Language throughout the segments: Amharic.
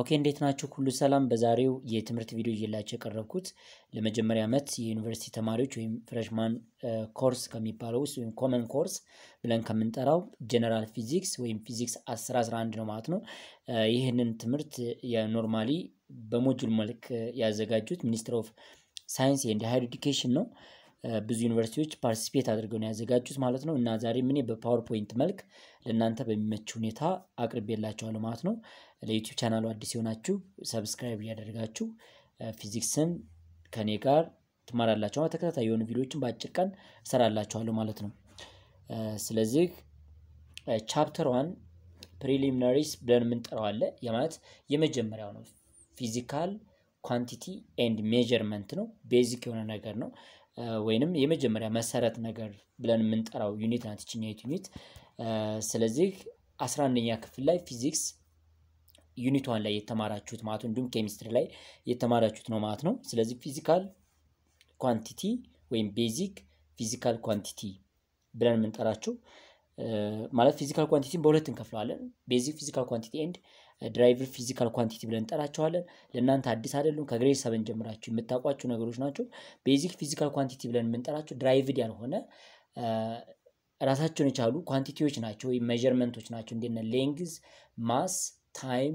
ኦኬ እንዴት ናችሁ? ሁሉ ሰላም። በዛሬው የትምህርት ቪዲዮ እየላቸው የቀረብኩት ለመጀመሪያ ዓመት የዩኒቨርሲቲ ተማሪዎች ወይም ፍሬሽማን ኮርስ ከሚባለው ውስጥ ወይም ኮመን ኮርስ ብለን ከምንጠራው ጀነራል ፊዚክስ ወይም ፊዚክስ 1011 ነው ማለት ነው። ይህንን ትምህርት የኖርማሊ በሞጁል መልክ ያዘጋጁት ሚኒስትር ኦፍ ሳይንስ ኤንድ ሃይር ኤዱኬሽን ነው። ብዙ ዩኒቨርሲቲዎች ፓርቲስፔት አድርገው ነው ያዘጋጁት ማለት ነው። እና ዛሬ ምን በፓወርፖይንት መልክ ለእናንተ በሚመች ሁኔታ አቅርቤላቸዋለሁ ማለት ነው። ለዩቲዩብ ቻናሉ አዲስ የሆናችሁ ሰብስክራይብ እያደረጋችሁ ፊዚክስን ከኔ ጋር ትማራላችሁ። ተከታታይ የሆኑ ቪዲዮዎችን በአጭር ቀን እሰራላችኋለሁ ማለት ነው። ስለዚህ ቻፕተር ዋን ፕሪሊሚናሪስ ብለን የምንጠራው አለ። የማለት የመጀመሪያው ነው። ፊዚካል ኳንቲቲ ኤንድ ሜጀርመንት ነው። ቤዚክ የሆነ ነገር ነው፣ ወይንም የመጀመሪያ መሰረት ነገር ብለን የምንጠራው ዩኒት ናት ይችኛይት ዩኒት። ስለዚህ አስራ አንደኛ ክፍል ላይ ፊዚክስ ዩኒት ዋን ላይ የተማራችሁት ማለት ነው። እንዲሁም ኬሚስትሪ ላይ የተማራችሁት ነው ማለት ነው። ስለዚህ ፊዚካል ኳንቲቲ ወይም ቤዚክ ፊዚካል ኳንቲቲ ብለን የምንጠራቸው ማለት ፊዚካል ኳንቲቲን በሁለት እንከፍለዋለን። ቤዚክ ፊዚካል ኳንቲቲ ኤንድ ድራይቨር ፊዚካል ኳንቲቲ ብለን እንጠራቸዋለን። ለእናንተ አዲስ አይደሉም። ከግሬድ ሰበን ጀምራችሁ የምታውቋቸው ነገሮች ናቸው። ቤዚክ ፊዚካል ኳንቲቲ ብለን የምንጠራቸው ድራይቭድ ያልሆነ ራሳቸውን የቻሉ ኳንቲቲዎች ናቸው ወይም ሜዠርመንቶች ናቸው። እንደነ ሌንግዝ፣ ማስ ታይም፣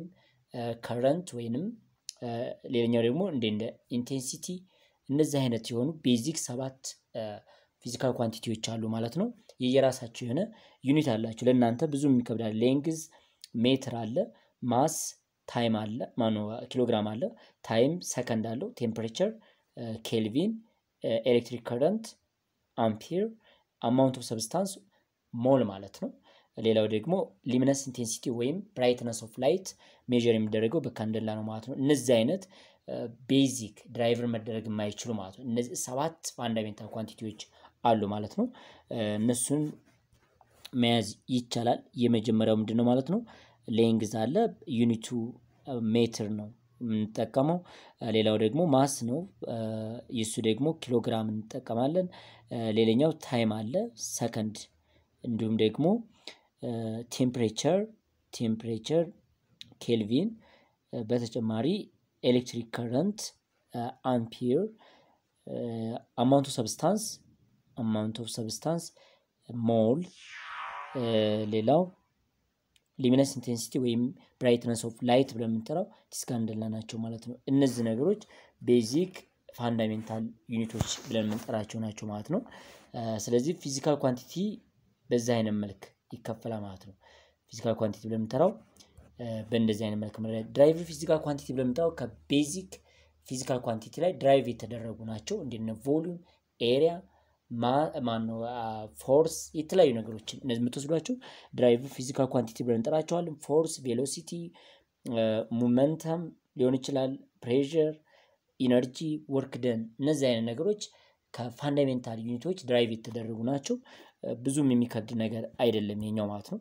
ከረንት uh, ወይንም uh, ሌላኛው ደግሞ እንደ ኢንቴንሲቲ እነዚህ አይነት የሆኑ ቤዚክ ሰባት ፊዚካል uh, ኳንቲቲዎች አሉ ማለት ነው። የየራሳቸው የሆነ ዩኒት አላቸው። ለእናንተ ብዙ የሚከብዳል። ሌንግዝ ሜትር አለ፣ ማስ ታይም አለ፣ ማኖ ኪሎግራም አለ፣ ታይም ሰከንድ አለው፣ ቴምፐሬቸር ኬልቪን፣ ኤሌክትሪክ ከረንት አምፒር፣ አማውንት ኦፍ ሰብስታንስ ሞል ማለት ነው። ሌላው ደግሞ ሊምነስ ኢንቴንሲቲ ወይም ብራይትነስ ኦፍ ላይት ሜዥር የሚደረገው በካንደላ ነው ማለት ነው። እነዚህ አይነት ቤዚክ ድራይቨር መደረግ የማይችሉ ማለት ነው። እነዚህ ሰባት ፋንዳሜንታል ኳንቲቲዎች አሉ ማለት ነው። እነሱን መያዝ ይቻላል። የመጀመሪያው ምንድን ነው ማለት ነው? ሌንግዝ አለ ዩኒቱ ሜትር ነው የምንጠቀመው። ሌላው ደግሞ ማስ ነው። የእሱ ደግሞ ኪሎግራም እንጠቀማለን። ሌላኛው ታይም አለ ሰከንድ፣ እንዲሁም ደግሞ ቴምፕሬቸር ቴምፕሬቸር ኬልቪን፣ በተጨማሪ ኤሌክትሪክ ከረንት አምፒር፣ አማውንት ኦፍ ሰብስታንስ አማውንት ኦፍ ሰብስታንስ ሞል፣ ሌላው ሊሚነስ ኢንቴንሲቲ ወይም ብራይትነስ ኦፍ ላይት ብለን የምንጠራው ዲስካንደላ ናቸው ማለት ነው። እነዚህ ነገሮች ቤዚክ ፋንዳሜንታል ዩኒቶች ብለን የምንጠራቸው ናቸው ማለት ነው። ስለዚህ ፊዚካል ኳንቲቲ በዚህ አይነት መልክ ይከፈላል ማለት ነው። ፊዚካል ኳንቲቲ ብለን የምንጠራው በእንደዚህ አይነት መልክ መረዳት። ፊዚካል ኳንቲቲ ብለን የምንጠራው ከቤዚክ ፊዚካል ኳንቲቲ ላይ ድራይቭ የተደረጉ ናቸው። እንደነ ቮሉም፣ ኤሪያ፣ ማነው ፎርስ፣ የተለያዩ ነገሮችን እነዚህ የምትወስዷቸው ድራይቭ ፊዚካል ኳንቲቲ ብለን እንጠራቸዋለን። ፎርስ፣ ቬሎሲቲ፣ ሙመንተም ሊሆን ይችላል፣ ፕሬር፣ ኢነርጂ፣ ወርክ ደን እነዚህ አይነት ነገሮች ከፋንዳሜንታል ዩኒቶች ድራይቭ የተደረጉ ናቸው። ብዙም የሚከብድ ነገር አይደለም ይሄኛው ማለት ነው።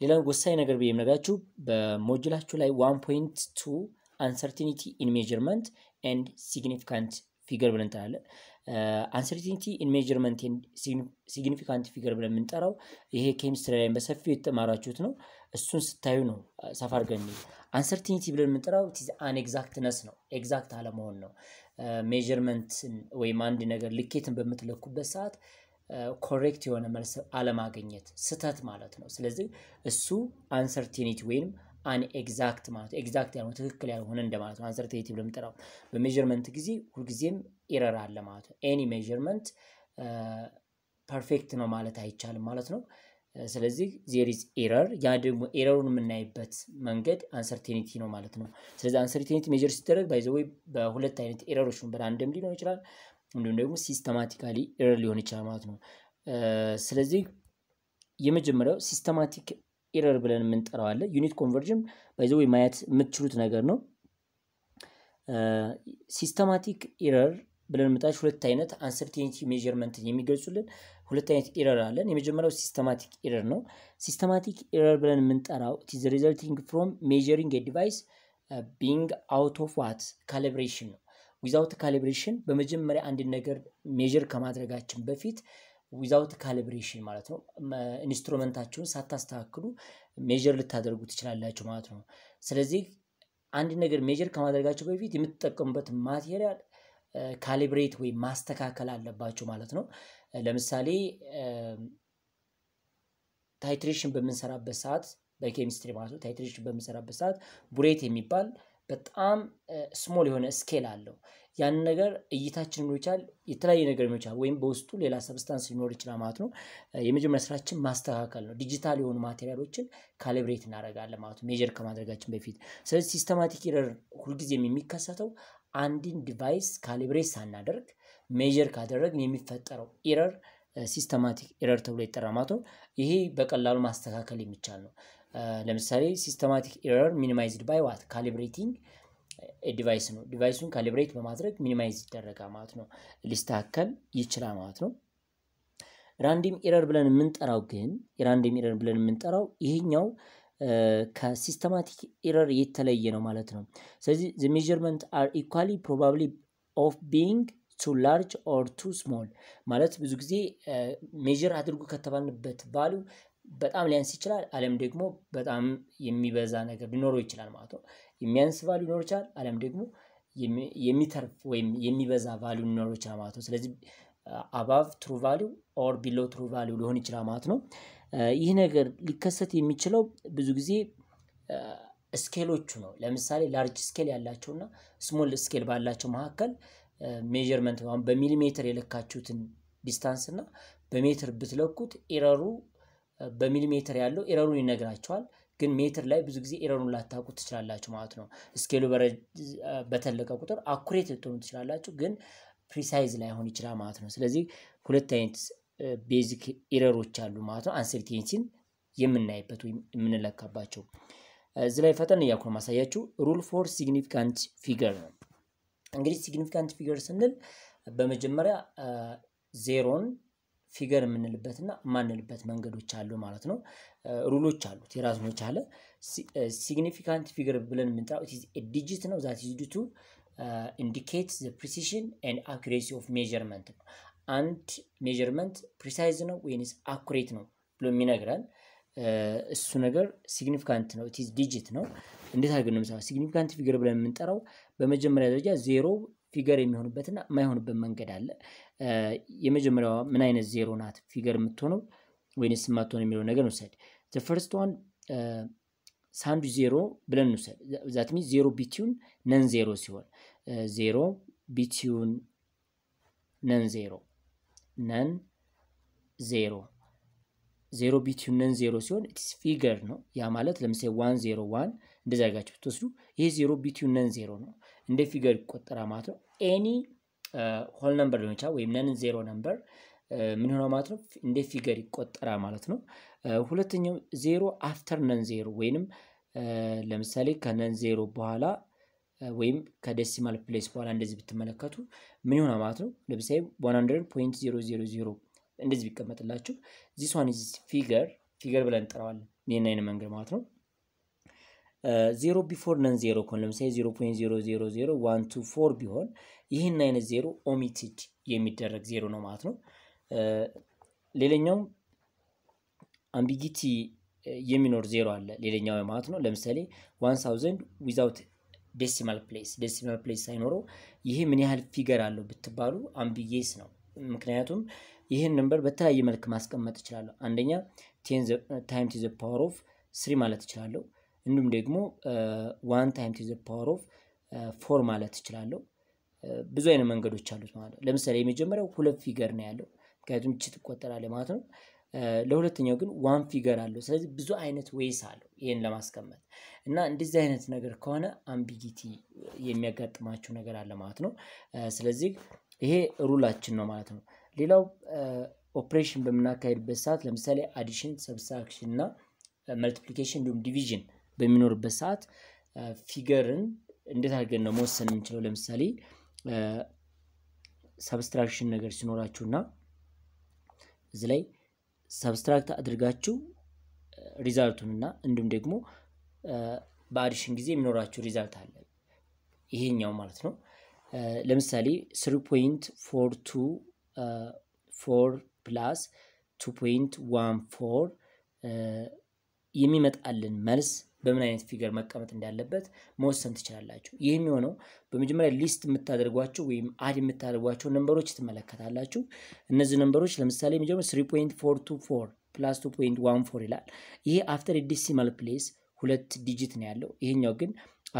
ሌላው ወሳኝ ነገር ብዬ የምነግራችሁ በሞጁላችሁ ላይ ዋን ፖይንት ቱ አንሰርቲኒቲ ኢን ሜጀርመንት ኤንድ ሲግኒፊካንት ፊገር ብለን እንጠራለን። አንሰርቲኒቲ ኢን ሜጀርመንት ሲግኒፊካንት ፊገር ብለን የምንጠራው ይሄ ኬሚስትሪ ላይ በሰፊው የተማራችሁት ነው። እሱን ስታዩ ነው ሰፋ አድርገን አንሰርቲኒቲ ብለን የምንጠራው ቲዝ አን ኤግዛክትነስ ነው። ኤግዛክት አለመሆን ነው። ሜጀርመንትን ወይም አንድ ነገር ልኬትን በምትለኩበት ሰዓት ኮሬክት የሆነ መልስ አለማግኘት ስተት ማለት ነው። ስለዚህ እሱ አንሰርቲኒቲ ወይም አን ኤግዛክት ማለት ኤግዛክት ያልሆነ ትክክል ያልሆነ እንደማለት ነው። አንሰርቲኒቲ ብለን የምንጠራው በሜዥርመንት ጊዜ ሁልጊዜም ኢረር አለ ማለት ነው። ኤኒ ሜዥርመንት ፐርፌክት ነው ማለት አይቻልም ማለት ነው። ስለዚህ ዜሪዝ ኤረር ያ ደግሞ ኤረሩን የምናይበት መንገድ አንሰርቴኒቲ ነው ማለት ነው። ስለዚህ አንሰርቲኒቲ ሜጀር ሲደረግ ባይዘወይ በሁለት አይነት ኤረሮች ነው። በራንደም ሊሆን ይችላል፣ እንዲሁም ደግሞ ሲስተማቲካሊ ኤረር ሊሆን ይችላል ማለት ነው። ስለዚህ የመጀመሪያው ሲስተማቲክ ኤረር ብለን የምንጠራው አለ። ዩኒት ኮንቨርዥን ወይ ማየት የምትችሉት ነገር ነው። ሲስተማቲክ ኤረር ብለን ምጣች ሁለት አይነት አንሰርቴኒቲ ሜጀርመንትን የሚገልጹልን ሁለት አይነት ኤረር አለን። የመጀመሪያው ሲስተማቲክ ኤረር ነው። ሲስተማቲክ ኤረር ብለን የምንጠራው ኢት ሪዘልቲንግ ፍሮም ሜጀሪንግ ዲቫይስ ቢንግ አውት ኦፍ ዋት ካሊብሬሽን ነው። ዊዛውት ካሊብሬሽን በመጀመሪያ አንድን ነገር ሜዥር ከማድረጋችን በፊት ዊዛውት ካሊብሬሽን ማለት ነው ኢንስትሩመንታችሁን ሳታስተካክሉ ሜዥር ልታደርጉ ትችላላችሁ ማለት ነው። ስለዚህ አንድ ነገር ሜጀር ከማድረጋቸው በፊት የምትጠቀሙበት ማቴሪያል ካሊብሬት ወይም ማስተካከል አለባቸው ማለት ነው። ለምሳሌ ታይትሬሽን በምንሰራበት ሰዓት በኬሚስትሪ ማለት ነው። ታይትሬሽን በምንሰራበት ሰዓት ቡሬት የሚባል በጣም ስሞል የሆነ ስኬል አለው። ያን ነገር እይታችን ሊኖር ይችላል፣ የተለያየ ነገር ሊኖር ይችላል፣ ወይም በውስጡ ሌላ ሰብስታንስ ሊኖር ይችላል ማለት ነው። የመጀመሪያ ስራችን ማስተካከል ነው። ዲጂታል የሆኑ ማቴሪያሎችን ካሊብሬት እናደርጋለን ማለት ነው፣ ሜጀር ከማድረጋችን በፊት። ስለዚህ ሲስተማቲክ ኢረር ሁልጊዜም የሚከሰተው አንድን ዲቫይስ ካሊብሬት ሳናደርግ ሜጀር ካደረግን የሚፈጠረው ኢረር ሲስተማቲክ ኢረር ተብሎ ይጠራ ማለት ነው። ይሄ በቀላሉ ማስተካከል የሚቻል ነው። ለምሳሌ ሲስተማቲክ ኤረር ሚኒማይዝድ ባይ ዋት ካሊብሬቲንግ ዲቫይስ ነው። ዲቫይሱን ካሊብሬት በማድረግ ሚኒማይዝ ይደረጋል ማለት ነው። ሊስተካከል ይችላል ማለት ነው። ራንዲም ኤረር ብለን የምንጠራው ግን የራንዲም ኤረር ብለን የምንጠራው ይሄኛው ከሲስተማቲክ ኤረር የተለየ ነው ማለት ነው። ስለዚህ ዘ ሜዥርመንት አር ኢኳሊ ፕሮባብሊ ኦፍ ቢንግ ቱ ላርጅ ኦር ቱ ስሞል ማለት ብዙ ጊዜ ሜዥር አድርጉ ከተባልንበት ቫሉ በጣም ሊያንስ ይችላል፣ አለም ደግሞ በጣም የሚበዛ ነገር ሊኖረው ይችላል ማለት ነው። የሚያንስ ቫሉ ሊኖር ይችላል፣ አለም ደግሞ የሚተርፍ ወይም የሚበዛ ቫሉ ሊኖረው ይችላል ማለት ነው። ስለዚህ አባቭ ትሩ ቫሉ ኦር ቢሎ ትሩ ቫሉ ሊሆን ይችላል ማለት ነው። ይህ ነገር ሊከሰት የሚችለው ብዙ ጊዜ ስኬሎቹ ነው። ለምሳሌ ላርጅ ስኬል ያላቸውና ስሞል ስኬል ባላቸው መካከል ሜጀርመንት በሚሊሜትር የለካችሁትን ዲስታንስ እና በሜትር ብትለኩት ኤረሩ በሚሊሜትር ያለው ኤረሩን ይነግራቸዋል። ግን ሜትር ላይ ብዙ ጊዜ ኤረሩን ላታውቁ ትችላላችሁ ማለት ነው። ስኬሉ በተለቀ ቁጥር አኩሬት ልትሆኑ ትችላላችሁ፣ ግን ፕሪሳይዝ ላይሆን ይችላል ማለት ነው። ስለዚህ ሁለት አይነት ቤዚክ ኤረሮች አሉ ማለት ነው። አንሰርቴንሲን የምናይበት ወይም የምንለካባቸው እዚህ ላይ ፈጠን እያልኩ ነው ማሳያችሁ። ሩል ፎር ሲግኒፊካንት ፊገር ነው እንግዲህ ሲግኒፊካንት ፊገር ስንል በመጀመሪያ ዜሮን ፊገር የምንልበትና የማንልበት መንገዶች አሉ ማለት ነው። ሩሎች አሉት የራሱን አለ። ሲግኒፊካንት ፊገር ብለን የምንጠራው ዲጂት ነው። ዛት ኢዝ ቱ ኢንዲኬት ዘ ፕሪሲሽን ኤንድ አኩሬሲ ኦፍ ሜዥርመንት ነው። አንድ ሜዥርመንት ፕሪሳይዝ ነው ወይንስ አኩሬት ነው ብሎ የሚነግረን እሱ ነገር ሲግኒፊካንት ነው። ኢትዝ ዲጂት ነው። እንዴት አድርገን ነው ሲግኒፊካንት ፊገር ብለን የምንጠራው? በመጀመሪያ ደረጃ ዜሮ ፊገር የሚሆንበትና የማይሆንበት መንገድ አለ። የመጀመሪያዋ ምን አይነት ዜሮ ናት ፊገር የምትሆነው ወይንስ የማትሆን የሚለው ነገር እንውሰድ። ፈርስት ዋን ሳንዱ ዜሮ ብለን እንውሰድ። ዛት ሚንስ ዜሮ ቢቲውን ነን ዜሮ ሲሆን ዜሮ ቢቲውን ነን ዜሮ ነን ዜሮ ዜሮ ቢቲውን ነን ዜሮ ሲሆን ኢትስ ፊገር ነው። ያ ማለት ለምሳሌ ዋን ዜሮ ዋን እንደዚ አድርጋችሁ ብትወስዱ ይሄ ዜሮ ቢቲውን ነን ዜሮ ነው፣ እንደ ፊገር ይቆጠራ ማለት ነው። ኤኒ ሆል ነምበር ሊሆን ይችላል ወይም ነን ዜሮ ነምበር ምን ሆነው ማለት ነው እንደ ፊገር ይቆጠራል ማለት ነው። uh, ሁለተኛው ዜሮ አፍተር ነን ዜሮ ወይንም uh, ለምሳሌ ከነን ዜሮ በኋላ uh, ወይም ከደሲማል ፕሌስ በኋላ እንደዚህ ብትመለከቱ ምን ይሆናል ማለት ነው። ለምሳሌ ዋን ሀንድረድ ፖይንት ዜሮ ዜሮ ዜሮ እንደዚህ ቢቀመጥላችሁ ዚስ ዋን ኢዝ ፊገር ፊገር ብለን እንጠራዋለን ይህን አይነት መንገድ ማለት ነው። ዜሮ ቢፎር ነን ዜሮ ከሆነ ለምሳሌ ዜሮ ፖይንት ዜሮ ዜሮ ዜሮ ዋን ቱ ፎር ቢሆን ይህን አይነት ዜሮ ኦሚትድ የሚደረግ ዜሮ ነው ማለት ነው። ሌላኛው አምቢጊቲ የሚኖር ዜሮ አለ ሌላኛው ማለት ነው። ለምሳሌ ዋን ሳውዘንድ ዊዛውት ዴሲማል ፕሌስ ዴሲማል ፕሌስ ሳይኖረው ይሄ ምን ያህል ፊገር አለው ብትባሉ አምቢጌስ ነው። ምክንያቱም ይህን ነንበር በተለያየ መልክ ማስቀመጥ እችላለሁ። አንደኛ ታይም ቱ ዘ ፓወር ኦፍ ስሪ ማለት እችላለሁ። እንዲሁም ደግሞ ዋን ታይም ቱ ፓወር ኦፍ ፎር ማለት እችላለሁ። ብዙ አይነት መንገዶች አሉት ማለት ነው። ለምሳሌ የመጀመሪያው ሁለት ፊገር ነው ያለው፣ ምክንያቱም እቺ ትቆጠራለች ማለት ነው። ለሁለተኛው ግን ዋን ፊገር አለው። ስለዚህ ብዙ አይነት ወይስ አለው ይህን ለማስቀመጥ እና እንደዚህ አይነት ነገር ከሆነ አምቢጊቲ የሚያጋጥማቸው ነገር አለ ማለት ነው። ስለዚህ ይሄ ሩላችን ነው ማለት ነው። ሌላው ኦፕሬሽን በምናካሄድበት ሰዓት ለምሳሌ አዲሽን፣ ሰብስትራክሽን እና መልቲፕሊኬሽን እንዲሁም ዲቪዥን በሚኖርበት ሰዓት ፊገርን እንዴት አድርገን ነው መወሰን የምንችለው? ለምሳሌ ሰብስትራክሽን ነገር ሲኖራችሁ እና እዚህ ላይ ሰብስትራክት አድርጋችሁ ሪዛልቱን እና እንዲሁም ደግሞ በአዲሽን ጊዜ የሚኖራችሁ ሪዛልት አለ ይሄኛው ማለት ነው። ለምሳሌ ስሪ ፖይንት ፎር ቱ ፎር ፕላስ ቱ ፖይንት ዋን ፎር የሚመጣልን መልስ በምን አይነት ፊገር መቀመጥ እንዳለበት መወሰን ትችላላችሁ። ይህ የሚሆነው በመጀመሪያ ሊስት የምታደርጓቸው ወይም አድ የምታደርጓቸው ነንበሮች ትመለከታላችሁ። እነዚህ ነንበሮች ለምሳሌ መጀመሪያ 3.424 ፕላስ 2.14 ይላል። ይሄ አፍተር ዲሲማል ፕሌስ ሁለት ዲጂት ነው ያለው። ይሄኛው ግን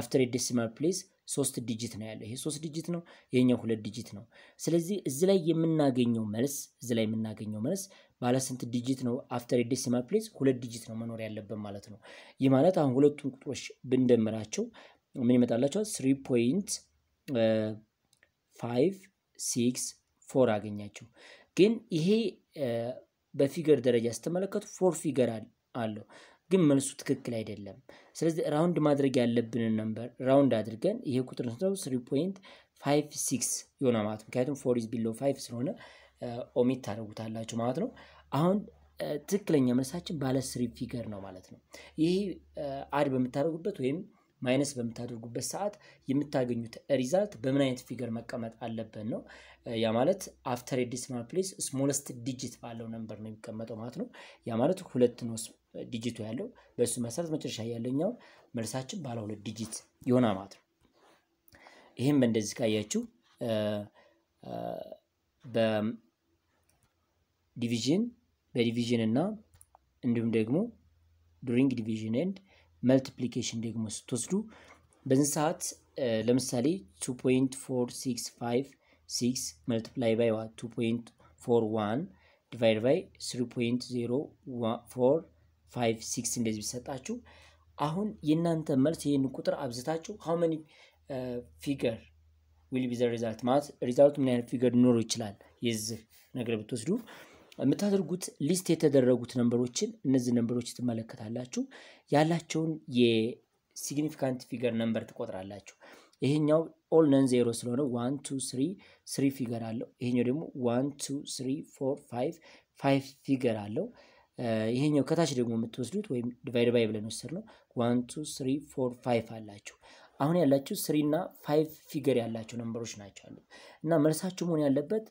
አፍተር ዲሲማል ፕሌስ ሶስት ዲጂት ነው ያለው። ይሄ ሶስት ዲጂት ነው፣ ይሄኛው ሁለት ዲጂት ነው። ስለዚህ እዚ ላይ የምናገኘው መልስ እዚ ላይ የምናገኘው መልስ ባለ ስንት ዲጂት ነው? አፍተር ዴሲማል ፕሌስ ሁለት ዲጂት ነው መኖር ያለበት ማለት ነው። ይህ ማለት አሁን ሁለቱን ቁጥሮች ብንደምራቸው ምን ይመጣላቸዋል? ስሪ ፖይንት ፋይቭ ሲክስ ፎር አገኛቸው። ግን ይሄ በፊገር ደረጃ ስትመለከቱ ፎር ፊገር አለው። ግን መልሱ ትክክል አይደለም። ስለዚህ ራውንድ ማድረግ ያለብንን ነበር ራውንድ አድርገን ይሄ ቁጥር ነው ስሪ ፖይንት ፋይቭ ሲክስ የሆነ ማለት ምክንያቱም ፎር ኢዝ ቢሎ ፋይቭ ስለሆነ ኦሚት ታደርጉታላችሁ ማለት ነው። አሁን ትክክለኛ መልሳችን ባለ ስሪ ፊገር ነው ማለት ነው። ይህ አድ በምታደርጉበት ወይም ማይነስ በምታደርጉበት ሰዓት የምታገኙት ሪዛልት በምን አይነት ፊገር መቀመጥ አለብን ነው። ያ ማለት አፍተር ዲስማል ፕሌስ ስሞለስት ዲጂት ባለው ነንበር ነው የሚቀመጠው ማለት ነው። ያ ማለት ሁለት ነው ዲጂቱ ያለው በእሱ መሰረት መጨረሻ ያለኛው መልሳችን ባለ ሁለት ዲጂት ይሆናል ማለት ነው። ይህም እንደዚህ ካያችሁ በዲቪዥን በዲቪዥን እና እንዲሁም ደግሞ ዱሪንግ ዲቪዥን ኤንድ መልቲፕሊኬሽን ደግሞ ስትወስዱ በዚህ ሰዓት ለምሳሌ 2.4656 መልቲፕላይ ባይ 2.41 ዲቫይድ ባይ 3.04 ፋይቭ ሲክስ እንደዚህ ቢሰጣችሁ አሁን የእናንተ መልስ ይህን ቁጥር አብዝታችሁ ሀው መኒ ፊገር ዊል ቢዘ ሪዛልት ማለት ሪዛልቱ ምን አይነት ፊገር ሊኖረው ይችላል። የዚህ ነገር ብትወስዱ የምታደርጉት ሊስት የተደረጉት ነንበሮችን እነዚህ ነንበሮች ትመለከታላችሁ። ያላቸውን የሲግኒፊካንት ፊገር ነንበር ትቆጥራላችሁ። ይሄኛው ኦል ነን ዜሮ ስለሆነ ዋን ቱ ስሪ ስሪ ፊገር አለው። ይሄኛው ደግሞ ዋን ቱ ስሪ ፎር ፋይቭ ፋይቭ ፊገር አለው። ይሄኛው ከታች ደግሞ የምትወስዱት ወይም ዲቫይድ ባይ ብለን ወሰድ ነው ዋን ቱ ስሪ ፎር ፋይቭ አላችሁ። አሁን ያላችሁ ስሪ እና ፋይቭ ፊገር ያላቸው ነንበሮች ናቸው ያሉት እና መልሳችሁ መሆን ያለበት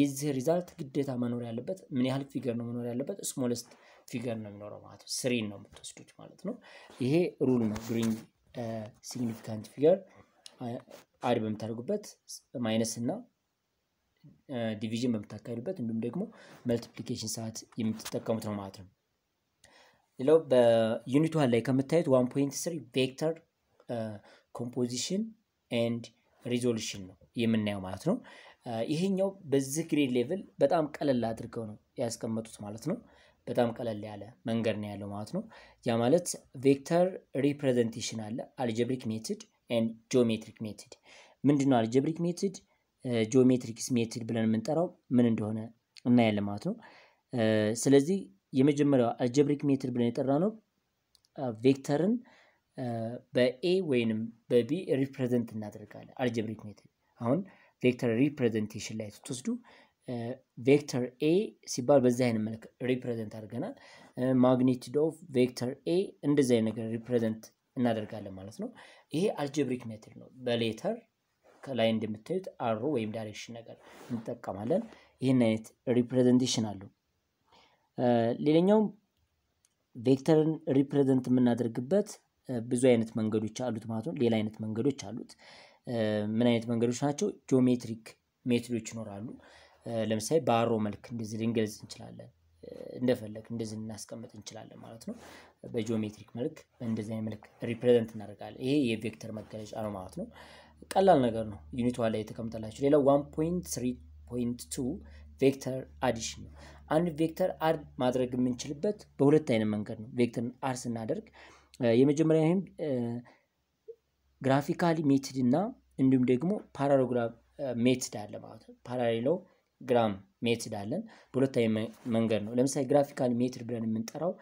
የዚህ ሪዛልት ግዴታ መኖር ያለበት ምን ያህል ፊገር ነው መኖር ያለበት? ስሞለስት ፊገር ነው የሚኖረው ማለት ነው። ስሪን ነው የምትወስዱት ማለት ነው። ይሄ ሩል ነው። ዱሪንግ ሲግኒፊካንት ፊገር አድ በምታደርጉበት ማይነስ እና ዲቪዥን በምታካሄዱበት እንዲሁም ደግሞ መልቲፕሊኬሽን ሰዓት የምትጠቀሙት ነው ማለት ነው። ሌላው በዩኒት ዋን ላይ ከምታዩት ዋን ፖይንት ስሪ ቬክተር ኮምፖዚሽን ኤንድ ሪዞሉሽን ነው የምናየው ማለት ነው። ይሄኛው በዚህ ግሬድ ሌቭል በጣም ቀለል አድርገው ነው ያስቀመጡት ማለት ነው። በጣም ቀለል ያለ መንገድ ነው ያለው ማለት ነው። ያ ማለት ቬክተር ሪፕሬዘንቴሽን አለ፣ አልጀብሪክ ሜትድ ኤንድ ጂኦሜትሪክ ሜትድ። ምንድነው አልጀብሪክ ሜትድ? ጂኦሜትሪክስ ሜትድ ብለን የምንጠራው ምን እንደሆነ እናያለን ማለት ነው። ስለዚህ የመጀመሪያው አልጀብሪክ ሜትድ ብለን የጠራ ነው ቬክተርን በኤ ወይንም በቢ ሪፕሬዘንት እናደርጋለን። አልጀብሪክ ሜትድ አሁን ቬክተር ሪፕሬዘንቴሽን ላይ ስትወስዱ ቬክተር ኤ ሲባል በዚህ አይነት መልክ ሪፕሬዘንት አድርገናል። ማግኒቲድ ኦፍ ቬክተር ኤ እንደዚህ አይነት ነገር ሪፕሬዘንት እናደርጋለን ማለት ነው። ይሄ አልጀብሪክ ሜትድ ነው። በሌተር ከላይ እንደምታዩት አሮ ወይም ዳይሬክሽን ነገር እንጠቀማለን። ይህን አይነት ሪፕሬዘንቴሽን አለው። ሌላኛው ቬክተርን ሪፕሬዘንት የምናደርግበት ብዙ አይነት መንገዶች አሉት ማለት ነው። ሌላ አይነት መንገዶች አሉት። ምን አይነት መንገዶች ናቸው? ጂኦሜትሪክ ሜትዶች ይኖራሉ። ለምሳሌ በአሮ መልክ እንደዚህ ልንገልጽ እንችላለን። እንደፈለግ እንደዚህ እናስቀምጥ እንችላለን ማለት ነው። በጂኦሜትሪክ መልክ እንደዚህ አይነት መልክ ሪፕሬዘንት እናደርጋለን። ይሄ የቬክተር መገለጫ ነው ማለት ነው። ቀላል ነገር ነው ዩኒቷ ላይ የተቀምጠላቸው ሌላ 1.3.2 ቬክተር አዲሽን ነው። አንድ ቬክተር አድ ማድረግ የምንችልበት በሁለት አይነት መንገድ ነው ቬክተርን አድ ስናደርግ። የመጀመሪያ ይህም ግራፊካሊ ሜትድ እና እንዲሁም ደግሞ ፓራሎግራም ሜትድ አለ ማለት ነው። ፓራሌሎ ግራም ሜትድ አለን። በሁለት አይነት መንገድ ነው። ለምሳሌ ግራፊካሊ ሜትድ ብለን የምንጠራው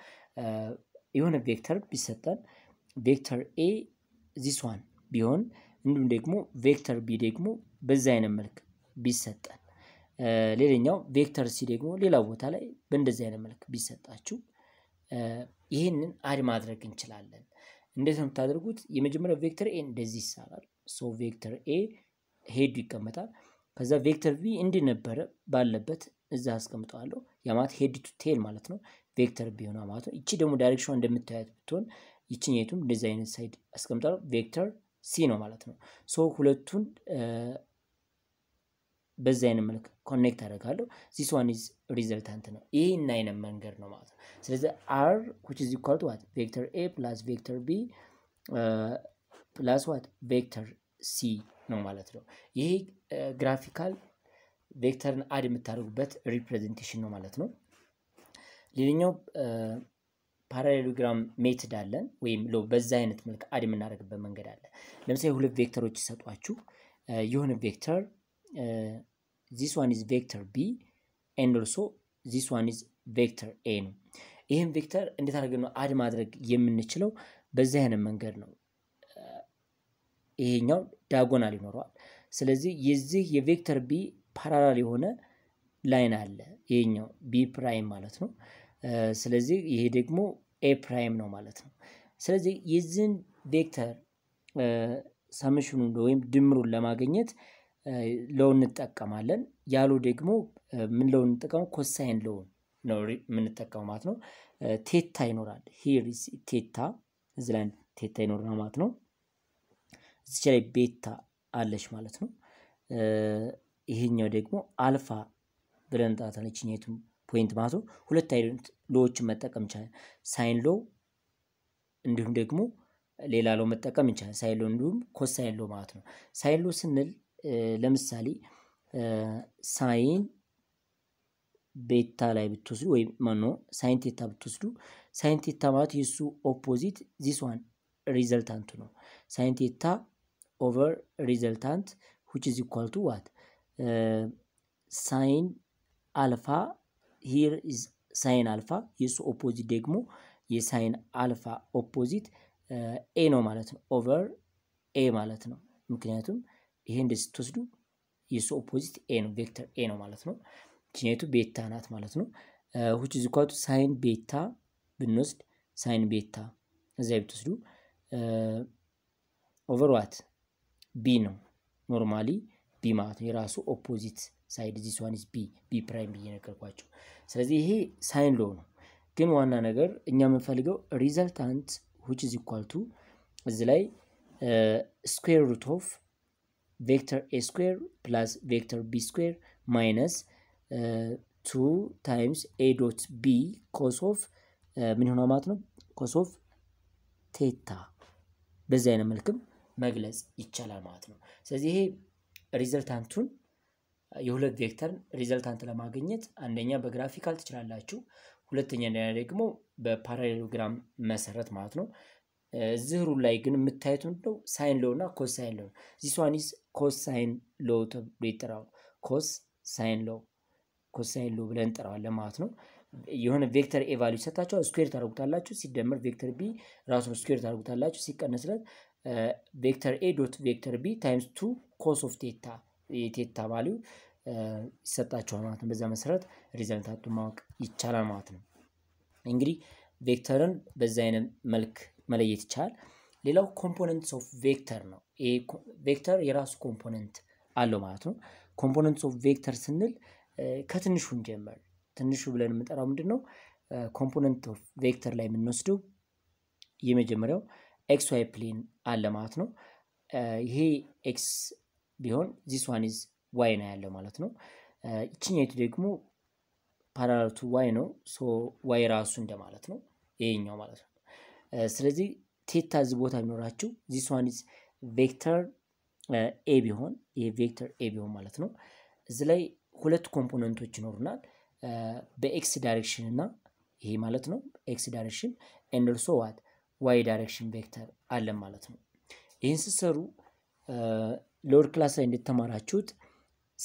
የሆነ ቬክተር ቢሰጠን ቬክተር ኤ ዚስ ዋን ቢሆን እንዲሁም ደግሞ ቬክተር ቢ ደግሞ በዛ አይነት መልክ ቢሰጠን፣ ሌላኛው ቬክተር ሲ ደግሞ ሌላ ቦታ ላይ በእንደዚህ አይነት መልክ ቢሰጣችሁ ይህንን አድ ማድረግ እንችላለን። እንዴት ነው የምታደርጉት? የመጀመሪያው ቬክተር ኤ እንደዚህ ይሳላል። ሶ ቬክተር ኤ ሄዱ ይቀመጣል። ከዛ ቬክተር ቪ እንዲነበረ ባለበት እዛ አስቀምጠዋለሁ። ያ ማለት ሄድ ቱ ቴል ማለት ነው። ቬክተር ቢ ሆኗ ማለት ነው። ይቺ ደግሞ ዳይሬክሽኗ እንደምታያት ብትሆን ይችን እንደዚህ አይነት ሳይድ አስቀምጠዋለሁ። ቬክተር ሲ ነው ማለት ነው። ሶ ሁለቱን በዚ አይነት መልክ ኮኔክት አደርጋለሁ። ዚስ ዋን ኢዝ ሪዘልታንት ነው። ይሄ እና አይነት መንገድ ነው ማለት ነው። ስለዚህ አር ዊች ኢዝ ኢኳል ቱ ዋት ቬክተር ኤ ፕላስ ቬክተር ቢ ፕላስ ዋት ቬክተር ሲ ነው ማለት ነው። ይሄ ግራፊካል ቬክተርን አድ የምታደርጉበት ሪፕሬዘንቴሽን ነው ማለት ነው። ሌላኛው ፓራሌሎግራም ሜትድ አለን ወይም ሎ በዛ አይነት መልክ አድ የምናደርግበት መንገድ አለ። ለምሳሌ ሁለት ቬክተሮች ይሰጧችሁ። የሆነ ቬክተር ዚስ ዋን ኢዝ ቬክተር ቢ ኤንድ ኦልሶ ዚስ ዋን ኢዝ ቬክተር ኤ ነው። ይህም ቬክተር እንዴት አድርገን ነው አድ ማድረግ የምንችለው? በዚህ አይነት መንገድ ነው። ይሄኛው ዳጎናል ይኖረዋል። ስለዚህ የዚህ የቬክተር ቢ ፓራላል የሆነ ላይን አለ። ይሄኛው ቢ ፕራይም ማለት ነው። ስለዚህ ይሄ ደግሞ ኤ ፕራይም ነው ማለት ነው። ስለዚህ የዚህን ቬክተር ሰምሽኑን ወይም ድምሩን ለማግኘት ሎው እንጠቀማለን። ያሉ ደግሞ ምን ለው እንጠቀመው? ኮሳይን ሎው ነው የምንጠቀመው ማለት ነው። ቴታ ይኖራል። ሂር ቴታ እዚ ላይ ቴታ ይኖራል ማለት ነው። እዚች ላይ ቤታ አለች ማለት ነው። ይሄኛው ደግሞ አልፋ ብለን ጣታለችኛቱም ፖይንት ማዞ ሁለት አይነት ሎዎችን መጠቀም ይቻላል። ሳይን ሎ እንዲሁም ደግሞ ሌላ ሎ መጠቀም ይቻላል። ሳይን ሎ እንዲሁም ኮሳይን ሎ ማለት ነው። ሳይን ሎ ስንል ለምሳሌ ሳይን ቤታ ላይ ብትወስዱ ወይም ማኖ ሳይን ቴታ ብትወስዱ ሳይን ቴታ ማለት የሱ ኦፖዚት ዚስዋን ዋን ሪዘልታንቱ ነው። ሳይን ቴታ ኦቨር ሪዘልታንት ሁች ዚኳልቱ ዋት ሳይን አልፋ ሂር ኢዝ ሳይን አልፋ የእሱ ኦፖዚት ደግሞ የሳይን አልፋ ኦፖዚት ኤ ነው ማለት ነው። ኦቨር ኤ ማለት ነው። ምክንያቱም ይሄ እንደዚህ ስትወስዱ የእሱ ኦፖዚት ኤ ነው፣ ቬክተር ኤ ነው ማለት ነው። ችኛቱ ቤታ ናት ማለት ነው። ሁች ዝኳቱ ሳይን ቤታ ብንወስድ ሳይን ቤታ እዚያ ብትወስዱ ኦቨር ዋት ቢ ነው ኖርማሊ ቢ ማለት ነው። የራሱ ኦፖዚት ሳይድ ዚስ ዋን ቢ ቢ ፕራይም ብዬ ነገርኳቸው። ስለዚህ ይሄ ሳይን ሎ ነው። ግን ዋና ነገር እኛ የምንፈልገው ሪዘልታንት ዊች ኢዝ ኢኳል ቱ እዚህ ላይ ስኩዌር ሩት ኦፍ ቬክተር ኤ ስኩዌር ፕላስ ቬክተር ቢ ስኩዌር ማይነስ ቱ ታይምስ ኤ ዶት ቢ ኮስ ኦፍ ምን ሆነ ማለት ነው ኮስ ኦፍ ቴታ በዚህ አይነት መልክም መግለጽ ይቻላል ማለት ነው። ስለዚህ ይሄ ሪዘልታንቱን የሁለት ቬክተር ሪዘልታንት ለማግኘት አንደኛ በግራፊካል ትችላላችሁ፣ ሁለተኛ ደግሞ በፓራሌሎግራም መሰረት ማለት ነው። እዚህ ሩል ላይ ግን የምታዩት ምንድነው? ሳይን ሎ እና ኮስ ሳይን ሎው። ዚስ ዋን ኢዝ ኮስ ሳይን ሎ ተብሎ ይጠራል። ኮስ ሳይን ሎ ኮስ ሳይን ሎ ብለን እንጠራዋለን ማለት ነው። የሆነ ቬክተር ኤ ቫልዩ ይሰጣችኋል። ስኩዌር ታደርጉታላችሁ። ሲደመር ቬክተር ቢ ራሱን ስኩዌር ታደርጉታላችሁ። ሲቀነስለት ቬክተር ኤ ዶት ቬክተር ቢ ታይምስ ቱ ኮስ ኦፍ ቴታ የቴታ ቫሊዩ ይሰጣቸዋል ማለት ነው። በዛ መሰረት ሪዘልታቱ ማወቅ ይቻላል ማለት ነው። እንግዲህ ቬክተርን በዛ አይነት መልክ መለየት ይቻላል። ሌላው ኮምፖነንትስ ኦፍ ቬክተር ነው። ቬክተር የራሱ ኮምፖነንት አለው ማለት ነው። ኮምፖነንትስ ኦፍ ቬክተር ስንል ከትንሹ እንጀምር። ትንሹ ብለን የምንጠራው ምንድን ነው? ኮምፖነንት ኦፍ ቬክተር ላይ የምንወስደው የመጀመሪያው ኤክስ ዋይ ፕሌን አለ ማለት ነው። ይሄ ኤክስ ቢሆን ዚስ ዋን ኢዝ ዋይ ነው ያለው ማለት ነው። ይችኛይቱ ደግሞ ፓራላልቱ ዋይ ነው። ሶ ዋይ ራሱ እንደማለት ነው ይሄኛው ማለት ነው። ስለዚህ ቴታ እዚህ ቦታ ቢኖራችሁ ዚስ ዋን ኢዝ ቬክተር ኤ ቢሆን ይሄ ቬክተር ኤ ቢሆን ማለት ነው። እዚህ ላይ ሁለት ኮምፖነንቶች ይኖሩናል። በኤክስ ዳይሬክሽን እና ይሄ ማለት ነው ኤክስ ዳይሬክሽን ኤንድ ኦልሶ ዋት ዋይ ዳይሬክሽን ቬክተር አለን ማለት ነው። ይህን ስትሰሩ ሎወር ክላስ ላይ እንደተማራችሁት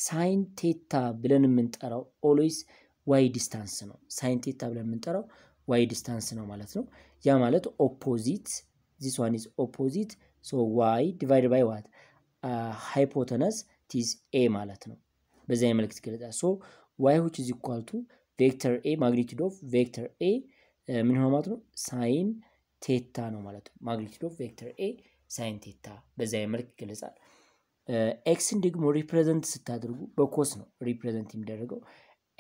ሳይን ቴታ ብለን የምንጠራው ኦልዌይስ ዋይ ዲስታንስ ነው። ሳይን ቴታ ብለን የምንጠራው ዋይ ዲስታንስ ነው ማለት ነው። ያ ማለት ኦፖዚት ዚስ ዋን ኢዝ ኦፖዚት ሶ ዋይ ዲቫይድ ባይ ዋት ሃይፖተነስ ቲዝ ኤ ማለት ነው። በዚያ የመልክት ገለጻ ሶ ዋይ ዊች ኢዝ ኢኳል ቱ ቬክተር ኤ ማግኒቱድ ኦፍ ቬክተር ኤ ምን ሆነ ማለት ነው? ሳይን ቴታ ነው ማለት ነው። ማግኒቱድ ኦፍ ቬክተር ኤ ሳይን ቴታ በዚያ የመልክ ይገለጻል። ኤክስን ደግሞ ሪፕሬዘንት ስታደርጉ በኮስ ነው ሪፕሬዘንት የሚደረገው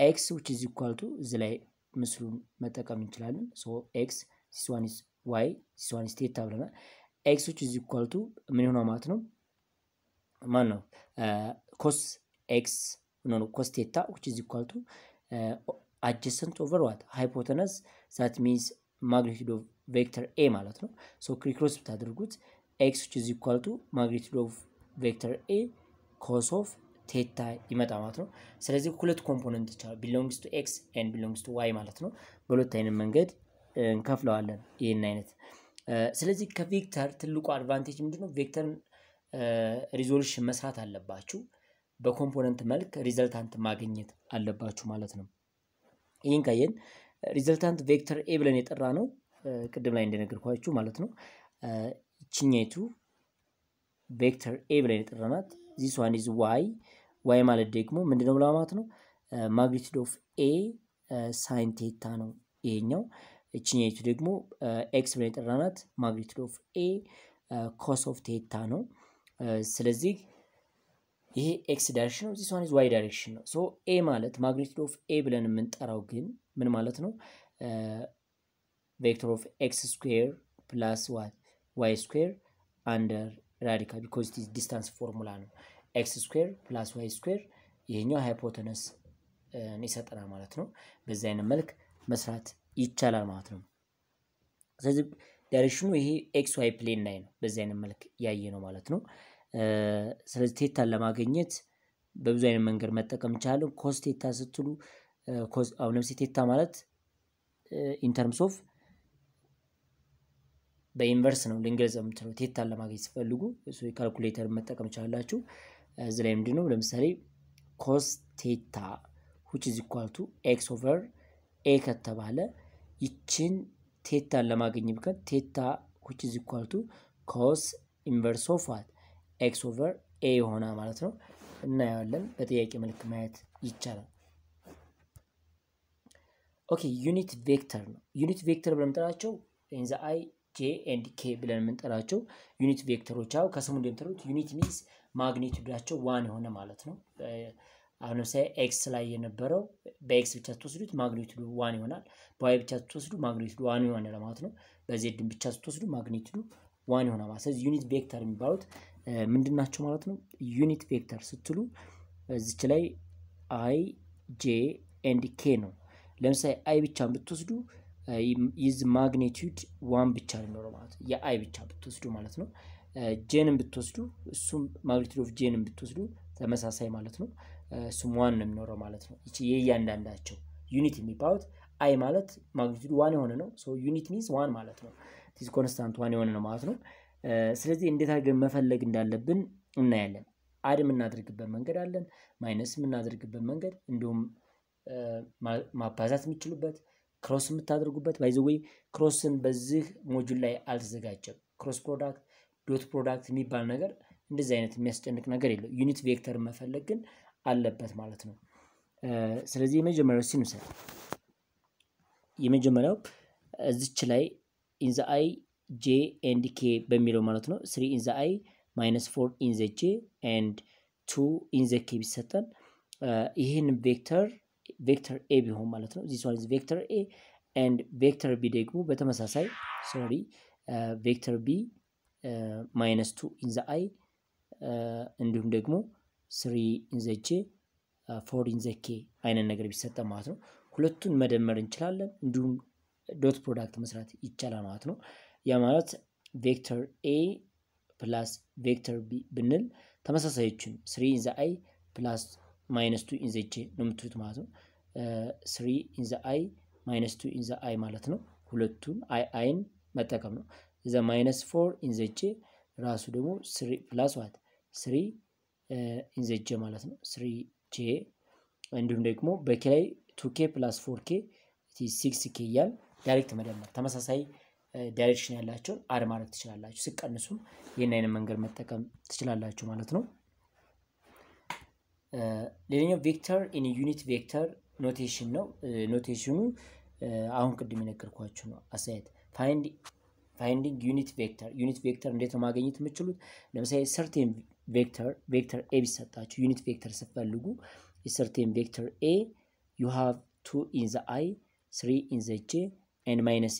ኤክስ ዊች ኢዝ ኢኳል ቱ እዚ ላይ ምስሉን መጠቀም እንችላለን ሶ ኤክስ ሲስዋኒስ ዋይ ሲስዋኒስ ቴታ ብለናል ኤክስ ዊች ኢዝ ኢኳል ቱ ምን የሆነው ማለት ነው ማን ነው ኮስ ኤክስ ኖ ነው ኮስ ቴታ ዊች ኢዝ ኢኳል ቱ አጀሰንት ኦቨር ዋት ሃይፖተነስ ዛት ሚንስ ማግኒቱድ ኦፍ ቬክተር ኤ ማለት ነው ሶ ክሪክሮስ ብታደርጉት ኤክስ ዊች ኢዝ ኢኳል ቱ ማግኒቱድ ኦፍ ቬክተር ኤ ኮስ ኦፍ ቴታ ይመጣ ማለት ነው። ስለዚህ ሁለት ኮምፖነንት ይቻላል ቢሎንግስ ቱ ኤክስ ኤን ቢሎንግስ ቱ ዋይ ማለት ነው። በሁለት አይነት መንገድ እንከፍለዋለን ይህን አይነት። ስለዚህ ከቬክተር ትልቁ አድቫንቴጅ ምንድነው? ቬክተርን ሪዞሉሽን መስራት አለባችሁ። በኮምፖነንት መልክ ሪዘልታንት ማግኘት አለባችሁ ማለት ነው። ይህን ካየን ሪዘልታንት ቬክተር ኤ ብለን የጠራ ነው ቅድም ላይ እንደነገርኳችሁ ማለት ነው። ይችኛይቱ ቬክተር ኤ ብለን የጠራናት ዚስ ዋን ኢዝ ዋይ ዋይ ማለት ደግሞ ምንድነው ብላ ነው ማግኒቱድ ኦፍ ኤ ሳይን ቴታ ነው ይሄኛው። እችኛቱ ደግሞ ኤክስ ብለን የጠራናት ማግኒቱድ ኦፍ ኤ ኮስ ኦፍ ቴታ ነው። ስለዚህ ይሄ ኤክስ ዳይሬክሽን ነው፣ ዚስ ዋን ኢዝ ዋይ ዳይሬክሽን ነው። ሶ ኤ ማለት ማግኒቱድ ኦፍ ኤ ብለን የምንጠራው ግን ምን ማለት ነው? ቬክተር ኦፍ ኤክስ ስኩዌር ፕላስ ዋይ ስኩዌር አንደር ራዲካል ቢኮዝ ዲስታንስ ፎርሙላ ነው። ኤክስ ስኩዌር ፕላስ ዋይ ስኩዌር ይሄኛው ሃይፖተነስ ይሰጠናል ማለት ነው። በዚህ አይነት መልክ መስራት ይቻላል ማለት ነው። ስለዚህ ዳይሬክሽኑ ይሄ ኤክስ ዋይ ፕሌን ላይ ነው። በዚህ አይነት መልክ ያየ ነው ማለት ነው። ስለዚህ ቴታን ለማግኘት በብዙ አይነት መንገድ መጠቀም እንችላለን። ኮስ ቴታ ስትሉ አሁን ለምሳሌ ቴታ ማለት ኢንተርምስ ኦፍ በኢንቨርስ ነው ልንገልጽ የምትችሉት ቴታን ለማግኘት ሲፈልጉ ካልኩሌተር መጠቀም ይችላላችሁ። እዚ ላይ ነው ለምሳሌ ኮስ ቴታ ሁች ኢዝ ኢኳል ቱ ኤክስ ኦቨር ኤ ከተባለ ይችን ቴታን ለማግኘት ብከን ቴታ ሁች ኢዝ ኢኳል ቱ ኮስ ኢንቨርስ ኦፍ ዋት ኤክስ ኦቨር ኤ የሆና ማለት ነው። እናየዋለን። በጥያቄ መልክ ማየት ይቻላል። ኦኬ ዩኒት ቬክተር ነው። ዩኒት ቬክተር ብለምጠራቸው ኢንዘ አይ ጄ ኤንድ ኬ ብለን የምንጠራቸው ዩኒት ቬክተሮች አሁ ከስሙ እንደምትሉት ዩኒት ሚንስ ማግኒቱዳቸው ዋን የሆነ ማለት ነው። አሁን ለምሳሌ ኤክስ ላይ የነበረው በኤክስ ብቻ ስትወስዱት ማግኒቱዱ ዋን ይሆናል። በዋይ ብቻ ስትወስዱ ማግኒቱዱ ዋን ይሆናል ማለት ነው። በዜድን ብቻ ስትወስዱ ማግኒቱዱ ዋን ይሆናል ማለት ስለዚህ ዩኒት ቬክተር የሚባሉት ምንድን ናቸው ማለት ነው። ዩኒት ቬክተር ስትሉ እዚች ላይ አይ ጄ ኤንድ ኬ ነው። ለምሳሌ አይ ብቻ ብትወስዱ ኢዝ ማግኔቲዩድ ዋን ብቻ ነው ማለት ነው። የአይ ብቻ ብትወስዱ ማለት ነው። ጄንን ብትወስዱ እሱም ማግኔቲዩድ ኦፍ ጄንን ብትወስዱ ተመሳሳይ ማለት ነው። እሱም ዋን ነው የሚኖረው ማለት ነው። ይቺ የእያንዳንዳቸው ዩኒት የሚባሉት አይ ማለት ማግኔቲዩድ ዋን የሆነ ነው። ሶ ዩኒት ሚንስ ዋን ማለት ነው። ቲዝ ኮንስታንት ዋን የሆነ ነው ማለት ነው። ስለዚህ እንዴት አድርገን መፈለግ እንዳለብን እናያለን። አድ የምናደርግበት መንገድ አለን፣ ማይነስ የምናደርግበት መንገድ እንዲሁም ማባዛት የሚችሉበት ክሮስ የምታደርጉበት ባይዘወይ ክሮስን በዚህ ሞጁል ላይ አልተዘጋጀም። ክሮስ ፕሮዳክት ዶት ፕሮዳክት የሚባል ነገር እንደዚህ አይነት የሚያስጨንቅ ነገር የለው። ዩኒት ቬክተር መፈለግ ግን አለበት ማለት ነው። ስለዚህ የመጀመሪያው ሲንውሰድ የመጀመሪያው እዚች ላይ ኢንዘ አይ ጄ ኤንድ ኬ በሚለው ማለት ነው። ስሪ ኢንዘ አይ ማይነስ ፎር ኢንዘ ጄ ኤንድ ቱ ኢንዘ ኬ ቢሰጠን ይህን ቬክተር ቬክተር ኤ ቢሆን ማለት ነው ዚስ ዋን ኢዝ ቬክተር ኤ ኤንድ ቬክተር ቢ ደግሞ በተመሳሳይ ሶሪ ቬክተር ቢ ማይነስ ቱ ኢን ዘ አይ እንዲሁም ደግሞ ስሪ ኢን ዘ ጄ ፎር ኢን ዘ ኬ አይነት ነገር ቢሰጠ ማለት ነው ሁለቱን መደመር እንችላለን እንዲሁም ዶት ፕሮዳክት መስራት ይቻላል ማለት ነው ያ ማለት ቬክተር ኤ ፕላስ ቬክተር ቢ ብንል ተመሳሳዮችን ስሪ ኢን ዘ አይ ፕላስ ማይነስ ቱ ኢን ዘ ጄ ነው የምትሉት ማለት ነው ስሪ ኢንዘ አይ ማይነስ ቱ ኢንዘ አይ ማለት ነው። ሁለቱን አይ አይን መጠቀም ነው። እዛ ማይነስ ፎር ኢንዘ ጄ ራሱ ደግሞ ስሪ ፕላስ ዋት ስሪ ኢንዘ ጄ ማለት ነው። ስሪ ጄ እንዲሁም ደግሞ በኬ ላይ ቱ ኬ ፕላስ ፎር ኬ ሲክስ ኬ እያል ዳይሬክት መደመር ተመሳሳይ ዳይሬክሽን ያላቸውን አድ ማድረግ ትችላላችሁ። ስቀንሱም ይህን አይነት መንገድ መጠቀም ትችላላችሁ ማለት ነው። ሌላኛው ቬክተር ኢን ዩኒት ቬክተር ኖቴሽን ነው። ኖቴሽኑ አሁን ቅድም የነገርኳችሁ ነው። አስተያየት ፋይንዲንግ ዩኒት ቬክተር ዩኒት ቬክተር እንዴት ነው ማገኘት የምችሉት? ለምሳሌ ሰርቴን ቬክተር ቬክተር ኤ ቢሰጣችሁ ዩኒት ቬክተር ስትፈልጉ የሰርቴን ቬክተር ኤ ዩ ሃቭ ቱ ኢን ዘ አይ ስሪ ኢን ዘ ጄ ኤንድ ማይነስ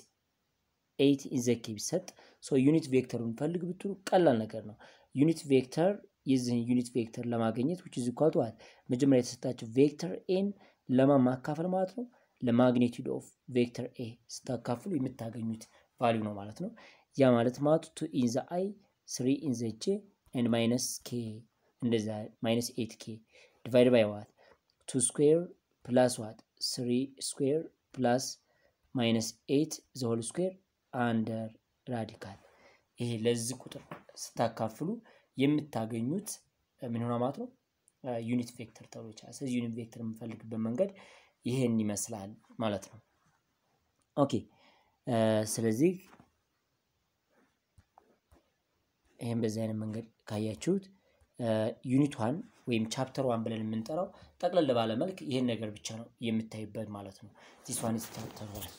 ኤይት ኢን ዘ ኬ ቢሰጥ ሶ ዩኒት ቬክተር ብንፈልግ ብትሉ ቀላል ነገር ነው። ዩኒት ቬክተር የዚህን ዩኒት ቬክተር ለማገኘት ውጭ ዝኳቱ መጀመሪያ የተሰጣቸው ቬክተር ኤን ለማን ማካፈል ማለት ነው? ለማግኒቲዩድ ኦፍ ቬክተር ኤ ስታካፍሉ የምታገኙት ቫሊዩ ነው ማለት ነው። ያ ማለት ማለት ቱ ኢንዘ አይ ስሪ ኢንዘ ጄ ኤንድ ማይነስ ኬ እንደዛ ማይነስ ኤት ኬ ዲቫይድ ባይ ዋት ቱ ስኩዌር ፕላስ ዋት ስሪ ስኩዌር ፕላስ ማይነስ ኤት ዘሆል ስኩዌር አንደር ራዲካል ይሄ ለዚህ ቁጥር ስታካፍሉ የምታገኙት ምን ሆና ማለት ነው ዩኒት ቬክተር ተብሎ ይቻላል። ስለዚህ ዩኒት ቬክተር የምንፈልግበት መንገድ ይሄን ይመስላል ማለት ነው። ኦኬ ስለዚህ ይህም በዚህ አይነት መንገድ ካያችሁት ዩኒት ዋን ወይም ቻፕተር ዋን ብለን የምንጠራው ጠቅለል ባለ መልክ ይህን ነገር ብቻ ነው የምታይበት ማለት ነው። ዚስ ዋን ቻፕተር ዋን